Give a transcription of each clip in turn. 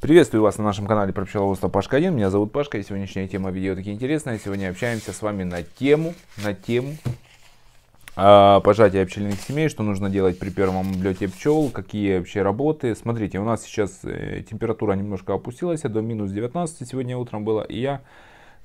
Приветствую вас на нашем канале про пчеловодство Пашка 1. Меня зовут Пашка и сегодняшняя тема видео таки интересная. Сегодня общаемся с вами на тему, на тему а, пожатия пчельных семей, что нужно делать при первом облете пчел, какие вообще работы. Смотрите, у нас сейчас э, температура немножко опустилась, а до минус 19 сегодня утром было, и я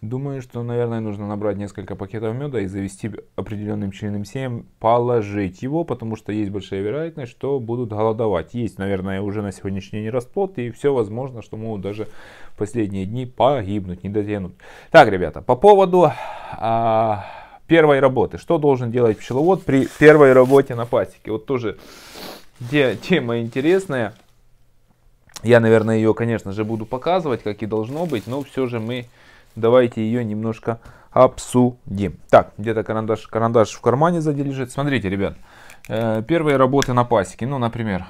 Думаю, что, наверное, нужно набрать несколько пакетов меда и завести определенным членам семем, положить его, потому что есть большая вероятность, что будут голодовать. Есть, наверное, уже на сегодняшний день расплод, и все возможно, что могут даже в последние дни погибнуть, не дотянут. Так, ребята, по поводу а, первой работы. Что должен делать пчеловод при первой работе на пасеке? Вот тоже тема интересная. Я, наверное, ее, конечно же, буду показывать, как и должно быть, но все же мы Давайте ее немножко обсудим. Так, где-то карандаш, карандаш в кармане сзади лежит. Смотрите, ребят, э, первые работы на пасеке. Ну, например,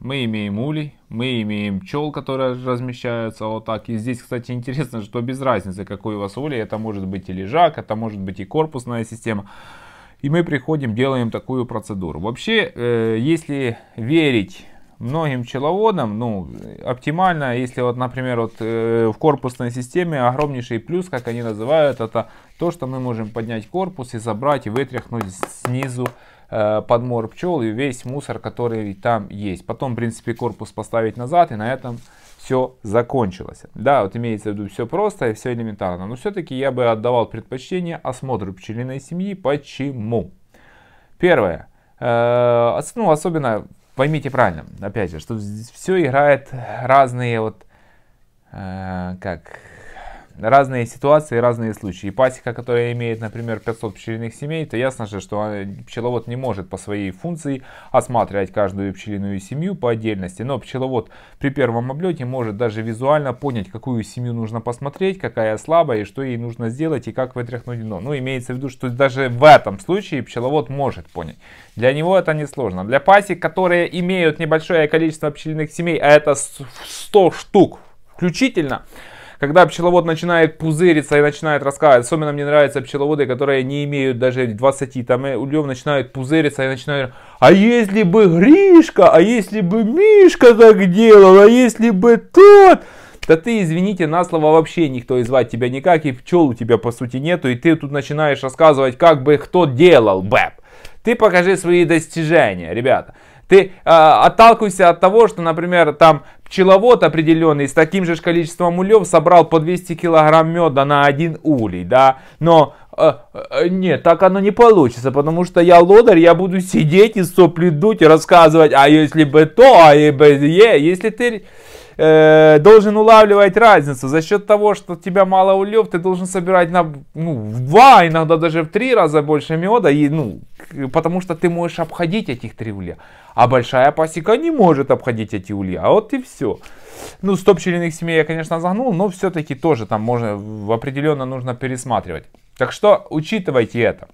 мы имеем улей, мы имеем пчел, которые размещаются вот так. И здесь, кстати, интересно, что без разницы, какой у вас улей, это может быть и лежак, это может быть и корпусная система. И мы приходим, делаем такую процедуру. Вообще, э, если верить многим пчеловодам, ну, оптимально, если вот, например, вот э, в корпусной системе огромнейший плюс, как они называют, это то, что мы можем поднять корпус и забрать и вытряхнуть снизу э, подмор пчел и весь мусор, который там есть. Потом, в принципе, корпус поставить назад и на этом все закончилось. Да, вот имеется в виду все просто и все элементарно, но все-таки я бы отдавал предпочтение осмотру пчелиной семьи. Почему? Первое. Э, ну, особенно поймите правильно, опять же, что все играет разные вот, э, как разные ситуации, разные случаи. пасека, которая имеет, например, 500 пчелиных семей, то ясно же, что э, пчеловод не может по своей функции осматривать каждую пчелиную семью по отдельности. Но пчеловод при первом облете может даже визуально понять, какую семью нужно посмотреть, какая слабая, и что ей нужно сделать, и как вытряхнуть дно. Ну, имеется в виду, что даже в этом случае пчеловод может понять. Для него это несложно. Для пасек, которые имеют небольшое количество пчелиных семей, а это 100 штук включительно, когда пчеловод начинает пузыриться и начинает рассказывать, особенно мне нравятся пчеловоды, которые не имеют даже 20 там э, ульев, начинают пузыриться и начинают, а если бы Гришка, а если бы Мишка так делал, а если бы тот... Да ты, извините, на слово вообще никто и звать тебя никак, и пчел у тебя по сути нету, и ты тут начинаешь рассказывать, как бы кто делал, бэп. Ты покажи свои достижения, ребята. Ты э, отталкивайся от того, что, например, там пчеловод определенный с таким же количеством улев собрал по 200 килограмм меда на один улей, да, но э, э, нет, так оно не получится, потому что я лодырь, я буду сидеть и сопли дуть и рассказывать, а если бы то, а если бы е, если ты э, должен улавливать разницу. За счет того, что у тебя мало улев, ты должен собирать на, ну, в два, иногда даже в три раза больше меда. И, ну, потому что ты можешь обходить этих три улья. А большая пасека не может обходить эти улья. А вот и все. Ну, стоп пчелиных семей я, конечно, загнул, но все-таки тоже там можно определенно нужно пересматривать. Так что учитывайте это.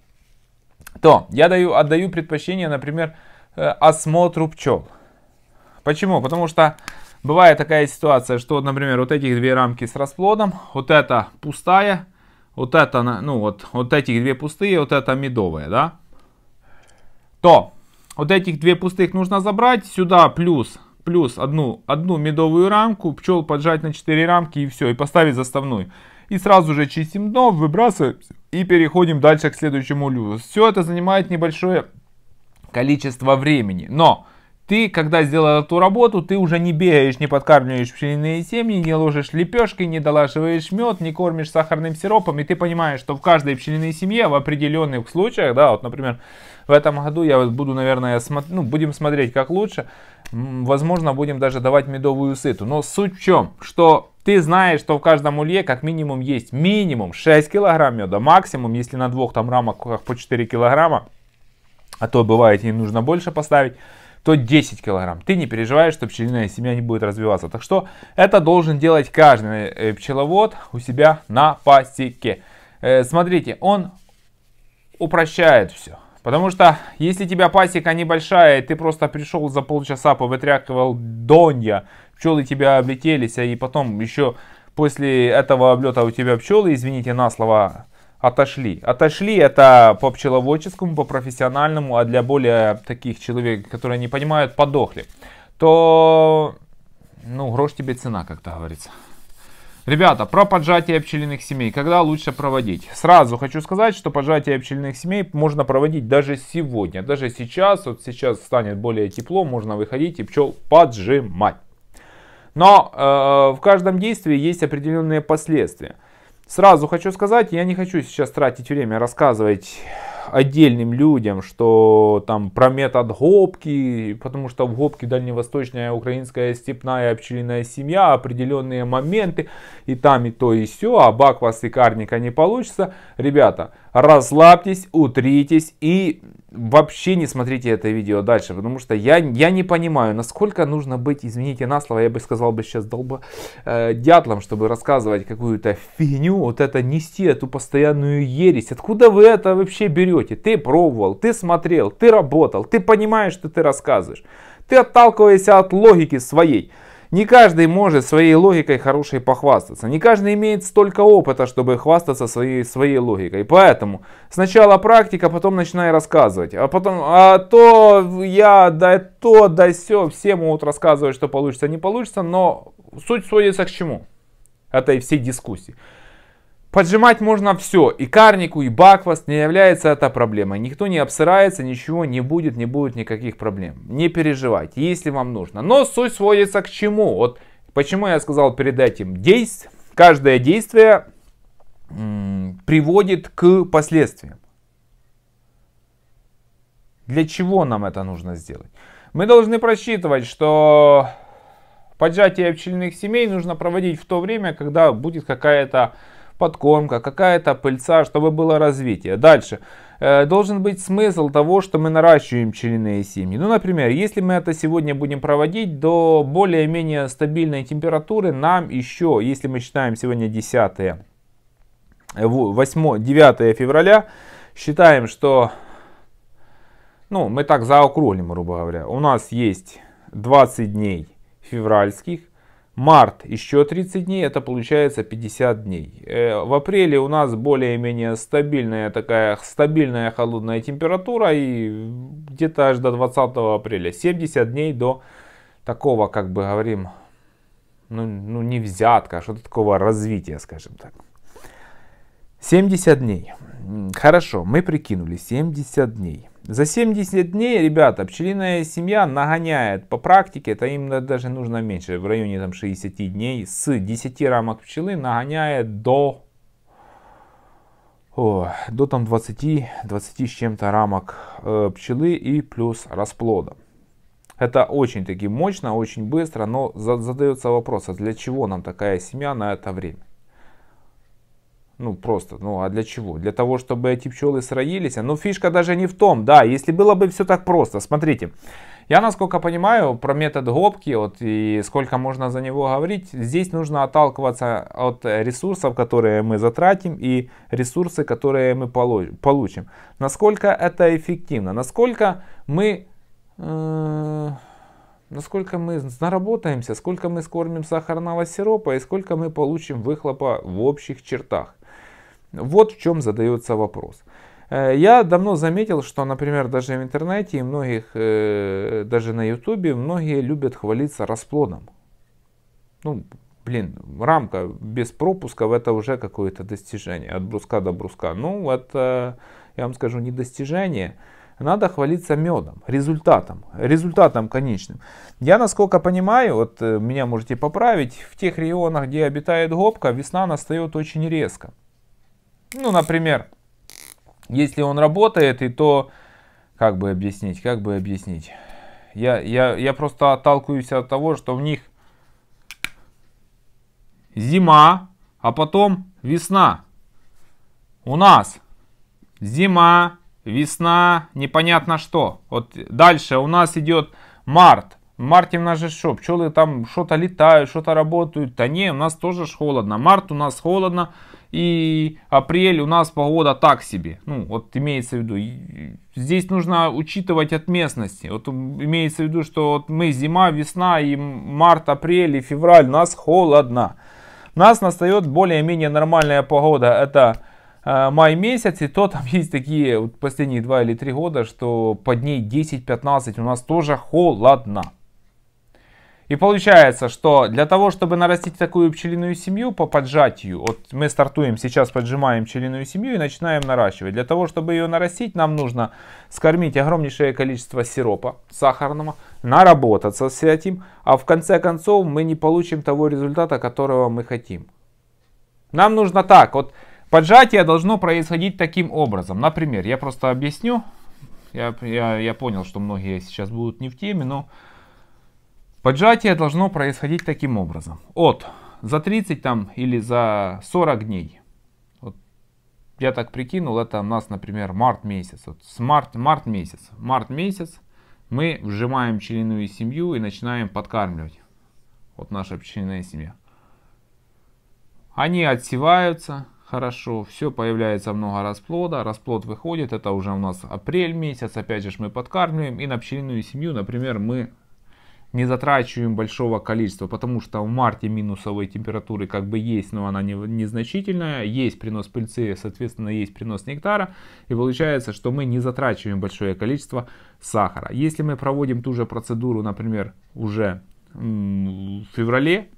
То я даю, отдаю предпочтение, например, э, осмотру пчел. Почему? Потому что Бывает такая ситуация, что, например, вот этих две рамки с расплодом, вот эта пустая, вот эта, ну вот, вот этих две пустые, вот эта медовая, да? То вот этих две пустых нужно забрать, сюда плюс, плюс одну, одну медовую рамку, пчел поджать на 4 рамки и все, и поставить заставную. И сразу же чистим дно, выбрасываем и переходим дальше к следующему люзу. Все это занимает небольшое количество времени, но ты, когда сделал эту работу, ты уже не бегаешь, не подкармливаешь пчелиные семьи, не ложишь лепешки, не долашиваешь мед, не кормишь сахарным сиропом, и ты понимаешь, что в каждой пчелиной семье в определенных случаях, да, вот, например, в этом году я буду, наверное, смо- ну, будем смотреть, как лучше, возможно, будем даже давать медовую сыту. Но суть в чем, что ты знаешь, что в каждом улье как минимум есть минимум 6 килограмм меда, максимум, если на двух там рамках по 4 килограмма, а то бывает и нужно больше поставить, то 10 килограмм. Ты не переживаешь, что пчелиная семья не будет развиваться. Так что это должен делать каждый э, пчеловод у себя на пасеке. Э, смотрите, он упрощает все. Потому что если у тебя пасека небольшая, и ты просто пришел за полчаса, повытряковал донья, пчелы тебя облетелись, а и потом еще после этого облета у тебя пчелы, извините на слово, отошли. Отошли это по пчеловодческому, по профессиональному, а для более таких человек, которые не понимают, подохли. То, ну, грош тебе цена, как то говорится. Ребята, про поджатие пчелиных семей. Когда лучше проводить? Сразу хочу сказать, что поджатие пчелиных семей можно проводить даже сегодня. Даже сейчас, вот сейчас станет более тепло, можно выходить и пчел поджимать. Но э, в каждом действии есть определенные последствия. Сразу хочу сказать, я не хочу сейчас тратить время рассказывать отдельным людям, что там про метод гопки, потому что в гопке дальневосточная украинская степная пчелиная семья, определенные моменты, и там и то, и все, а баквас и карника не получится. Ребята, Расслабьтесь, утритесь и вообще не смотрите это видео дальше, потому что я, я не понимаю, насколько нужно быть, извините на слово, я бы сказал бы сейчас долбо э, дятлом, чтобы рассказывать какую-то фигню, вот это нести эту постоянную ересь. Откуда вы это вообще берете? Ты пробовал, ты смотрел, ты работал, ты понимаешь, что ты рассказываешь. Ты отталкиваешься от логики своей. Не каждый может своей логикой хорошей похвастаться. Не каждый имеет столько опыта, чтобы хвастаться своей, своей логикой. Поэтому сначала практика, потом начинай рассказывать. А потом, а то я, да то, да все, все могут рассказывать, что получится, не получится. Но суть сводится к чему? Это и все дискуссии. Поджимать можно все, и карнику, и баквас, не является это проблемой. Никто не обсырается, ничего не будет, не будет никаких проблем. Не переживайте, если вам нужно. Но суть сводится к чему? Вот почему я сказал перед этим, действие каждое действие приводит к последствиям. Для чего нам это нужно сделать? Мы должны просчитывать, что поджатие пчельных семей нужно проводить в то время, когда будет какая-то подкормка, какая-то пыльца, чтобы было развитие. Дальше. Э, должен быть смысл того, что мы наращиваем пчелиные семьи. Ну, например, если мы это сегодня будем проводить до более-менее стабильной температуры, нам еще, если мы считаем сегодня 10, 8, 9 февраля, считаем, что, ну, мы так заокруглим, грубо говоря, у нас есть 20 дней февральских, Март еще 30 дней, это получается 50 дней. Э, в апреле у нас более-менее стабильная такая стабильная холодная температура и где-то аж до 20 апреля. 70 дней до такого, как бы говорим, ну, ну не взятка, а что-то такого развития, скажем так. 70 дней. Хорошо, мы прикинули 70 дней. За 70 дней, ребята, пчелиная семья нагоняет. По практике это им даже нужно меньше, в районе там, 60 дней. С 10 рамок пчелы нагоняет до, о, до там 20, 20 с чем-то рамок э, пчелы и плюс расплода. Это очень таки мощно, очень быстро, но задается вопрос, а для чего нам такая семья на это время? Ну, просто, ну, а для чего? Для того, чтобы эти пчелы сроились? А, ну фишка даже не в том, да, если было бы все так просто. Смотрите, я, насколько понимаю, про метод гопки вот, и сколько можно за него говорить, здесь нужно отталкиваться от ресурсов, которые мы затратим и ресурсы, которые мы получим. Насколько это эффективно, насколько мы, э, насколько мы наработаемся, сколько мы скормим сахарного сиропа и сколько мы получим выхлопа в общих чертах. Вот в чем задается вопрос. Э, я давно заметил, что, например, даже в интернете и многих, э, даже на ютубе, многие любят хвалиться расплодом. Ну, блин, рамка без пропусков это уже какое-то достижение. От бруска до бруска. Ну, это, я вам скажу, не достижение. Надо хвалиться медом, результатом, результатом конечным. Я, насколько понимаю, вот э, меня можете поправить, в тех регионах, где обитает гопка, весна настает очень резко. Ну, например, если он работает, и то, как бы объяснить, как бы объяснить. Я, я, я просто отталкиваюсь от того, что в них зима, а потом весна. У нас зима, весна, непонятно что. Вот дальше у нас идет март. В марте у нас же что, пчелы там что-то летают, что-то работают. Да не, у нас тоже ж холодно. Март у нас холодно, и апрель у нас погода так себе. Ну, вот имеется в виду. Здесь нужно учитывать от местности. Вот имеется в виду, что вот мы зима, весна, и март, апрель, и февраль, у нас холодно. У нас настает более-менее нормальная погода. Это э, май месяц, и то там есть такие вот последние 2 или 3 года, что под ней 10-15 у нас тоже холодно. И получается, что для того, чтобы нарастить такую пчелиную семью по поджатию, вот мы стартуем, сейчас поджимаем пчелиную семью и начинаем наращивать. Для того, чтобы ее нарастить, нам нужно скормить огромнейшее количество сиропа сахарного, наработаться с этим, а в конце концов мы не получим того результата, которого мы хотим. Нам нужно так, вот поджатие должно происходить таким образом. Например, я просто объясню, я, я, я понял, что многие сейчас будут не в теме, но... Поджатие должно происходить таким образом. От за 30 там, или за 40 дней. Вот, я так прикинул, это у нас, например, март месяц. Вот, с март, март месяц. Март месяц мы вжимаем пчелиную семью и начинаем подкармливать. Вот наша пчелиная семья. Они отсеваются хорошо, все, появляется много расплода, расплод выходит, это уже у нас апрель месяц, опять же мы подкармливаем, и на пчелиную семью, например, мы не затрачиваем большого количества, потому что в марте минусовые температуры как бы есть, но она незначительная, не есть принос пыльцы, соответственно, есть принос нектара, и получается, что мы не затрачиваем большое количество сахара. Если мы проводим ту же процедуру, например, уже в феврале,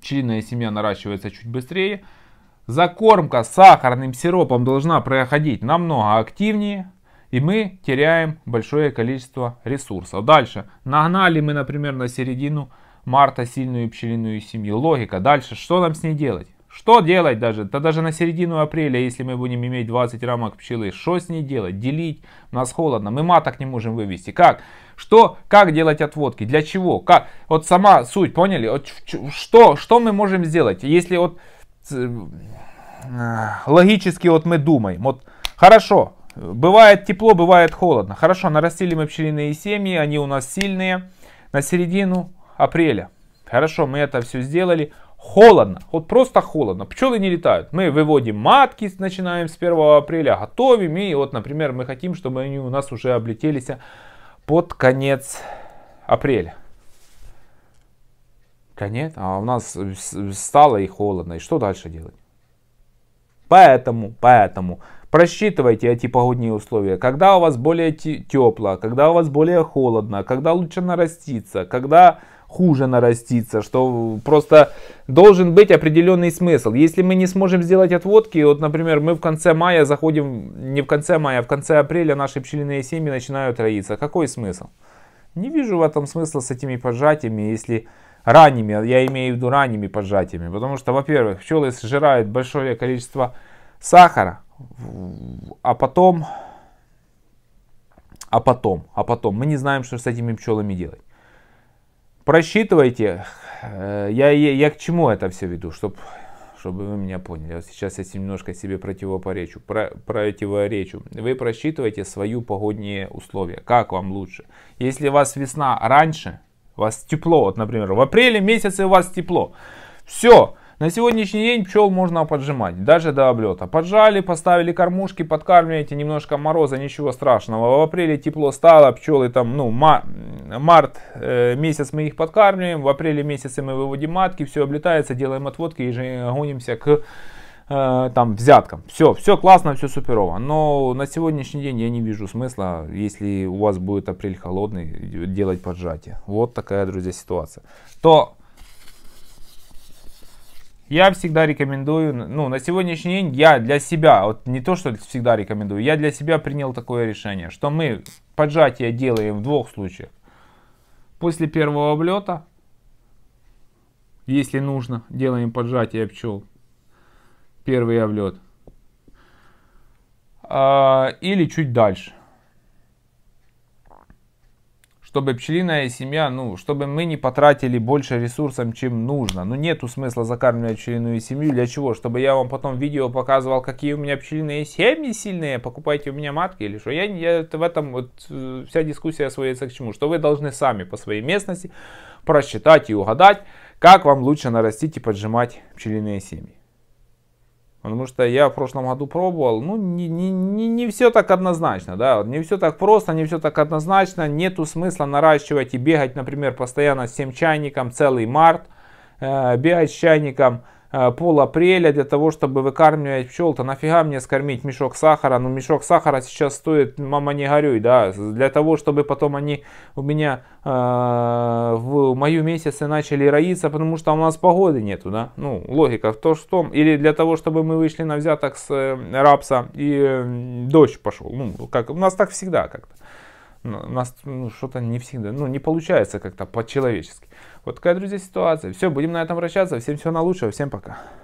пчелиная семья наращивается чуть быстрее, закормка сахарным сиропом должна проходить намного активнее, и мы теряем большое количество ресурсов. Дальше. Нагнали мы, например, на середину марта сильную пчелиную семью. Логика. Дальше. Что нам с ней делать? Что делать даже? Да даже на середину апреля, если мы будем иметь 20 рамок пчелы, что с ней делать? Делить? У нас холодно, мы маток не можем вывести. Как? Что? Как делать отводки? Для чего? Как? Вот сама суть, поняли? Вот, что, что мы можем сделать? Если вот э, э, логически вот мы думаем, вот хорошо, Бывает тепло, бывает холодно. Хорошо, нарастили мы пчелиные семьи, они у нас сильные. На середину апреля. Хорошо, мы это все сделали. Холодно, вот просто холодно, пчелы не летают. Мы выводим матки, начинаем с 1 апреля, готовим. И вот, например, мы хотим, чтобы они у нас уже облетелись под конец апреля. Конец, а у нас стало и холодно. И что дальше делать? Поэтому, поэтому Просчитывайте эти погодные условия, когда у вас более тепло, когда у вас более холодно, когда лучше нараститься, когда хуже нараститься, что просто должен быть определенный смысл. Если мы не сможем сделать отводки, вот, например, мы в конце мая заходим, не в конце мая, а в конце апреля наши пчелиные семьи начинают роиться. Какой смысл? Не вижу в этом смысла с этими поджатиями, если ранними, я имею в виду ранними поджатиями, потому что, во-первых, пчелы сжирают большое количество сахара, а потом, а потом, а потом, мы не знаем, что с этими пчелами делать. Просчитывайте, э, я, я, я к чему это все веду, чтобы чтобы вы меня поняли. Вот сейчас я немножко себе противопоречу. Про, противоречу. Вы просчитываете свою погодные условия. Как вам лучше? Если у вас весна раньше, у вас тепло, вот, например, в апреле месяце у вас тепло. Все, на сегодняшний день пчел можно поджимать, даже до облета. Поджали, поставили кормушки, подкармливаете, немножко мороза, ничего страшного. В апреле тепло стало, пчелы там, ну, мар, март э, месяц мы их подкармливаем, в апреле месяце мы выводим матки, все облетается, делаем отводки и же гонимся к э, там взяткам. Все, все классно, все суперово. Но на сегодняшний день я не вижу смысла, если у вас будет апрель холодный, делать поджатие. Вот такая, друзья, ситуация. То я всегда рекомендую, ну, на сегодняшний день я для себя, вот не то, что всегда рекомендую, я для себя принял такое решение, что мы поджатие делаем в двух случаях. После первого облета, если нужно, делаем поджатие пчел. Первый облет. А, или чуть дальше чтобы пчелиная семья, ну, чтобы мы не потратили больше ресурсов, чем нужно. Ну, нету смысла закармливать пчелиную семью. Для чего? Чтобы я вам потом видео показывал, какие у меня пчелиные семьи сильные, покупайте у меня матки или что. Я, я в этом, вот, э, вся дискуссия сводится к чему? Что вы должны сами по своей местности просчитать и угадать, как вам лучше нарастить и поджимать пчелиные семьи. Потому что я в прошлом году пробовал, ну, не, не, не, не все так однозначно, да, не все так просто, не все так однозначно, нету смысла наращивать и бегать, например, постоянно с тем чайником целый март, э, бегать с чайником Э, пол апреля для того, чтобы выкармливать пчел, то нафига мне скормить мешок сахара? Ну, мешок сахара сейчас стоит, мама не горюй, да, для того, чтобы потом они у меня э, в мою месяце начали роиться, потому что у нас погоды нету, да, ну, логика в том, что или для того, чтобы мы вышли на взяток с э, рапса и э, дождь пошел, ну, как, у нас так всегда как-то, у нас ну, что-то не всегда, ну, не получается как-то по-человечески. Вот такая, друзья, ситуация. Все, будем на этом вращаться. Всем всего на лучшего. Всем пока.